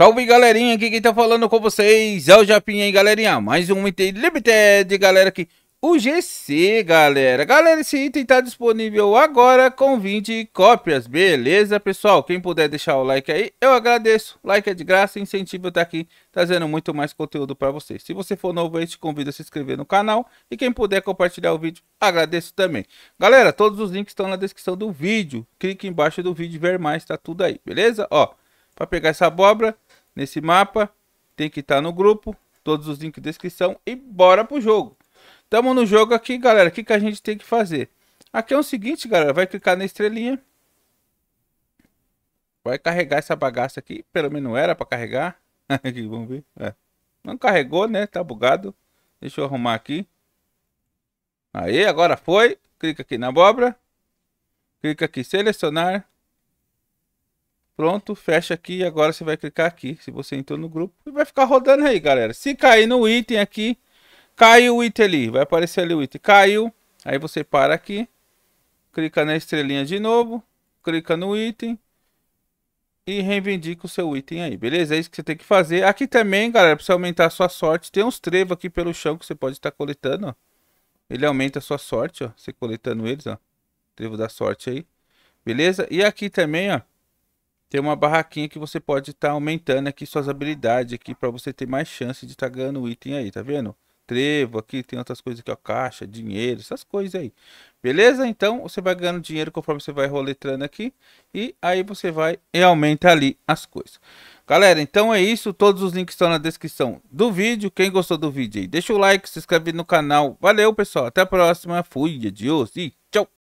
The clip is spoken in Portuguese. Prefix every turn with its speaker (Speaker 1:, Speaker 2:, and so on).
Speaker 1: Salve galerinha, aqui quem tá falando com vocês é o Japinha, hein galerinha? Mais um item limited, galera, aqui. O GC, galera. Galera, esse item tá disponível agora com 20 cópias, beleza, pessoal? Quem puder deixar o like aí, eu agradeço. Like é de graça, incentivo tá aqui trazendo muito mais conteúdo pra vocês. Se você for novo aí, te convido a se inscrever no canal. E quem puder compartilhar o vídeo, agradeço também. Galera, todos os links estão na descrição do vídeo. Clique embaixo do vídeo ver mais, tá tudo aí, beleza? Ó. Para pegar essa abóbora nesse mapa, tem que estar tá no grupo, todos os links na descrição e bora pro jogo. Tamo no jogo aqui, galera. O que, que a gente tem que fazer? Aqui é o seguinte, galera. Vai clicar na estrelinha. Vai carregar essa bagaça aqui. Pelo menos era para carregar. aqui, vamos ver. É. Não carregou, né? Tá bugado. Deixa eu arrumar aqui. Aí, agora foi. Clica aqui na abóbora. Clica aqui selecionar. Pronto, fecha aqui. Agora você vai clicar aqui, se você entrou no grupo. E vai ficar rodando aí, galera. Se cair no item aqui, caiu o item ali. Vai aparecer ali o item. Caiu. Aí você para aqui. Clica na estrelinha de novo. Clica no item. E reivindica o seu item aí, beleza? É isso que você tem que fazer. Aqui também, galera, para você aumentar a sua sorte, tem uns trevos aqui pelo chão que você pode estar coletando, ó. Ele aumenta a sua sorte, ó. Você coletando eles, ó. Trevo da sorte aí. Beleza? E aqui também, ó tem uma barraquinha que você pode estar tá aumentando aqui suas habilidades aqui para você ter mais chance de estar tá ganhando item aí, tá vendo? Trevo aqui, tem outras coisas aqui, ó, caixa, dinheiro, essas coisas aí. Beleza? Então, você vai ganhando dinheiro conforme você vai roletrando aqui e aí você vai e aumenta ali as coisas. Galera, então é isso. Todos os links estão na descrição do vídeo. Quem gostou do vídeo aí, deixa o like, se inscreve no canal. Valeu, pessoal. Até a próxima. Fui, adiós e tchau.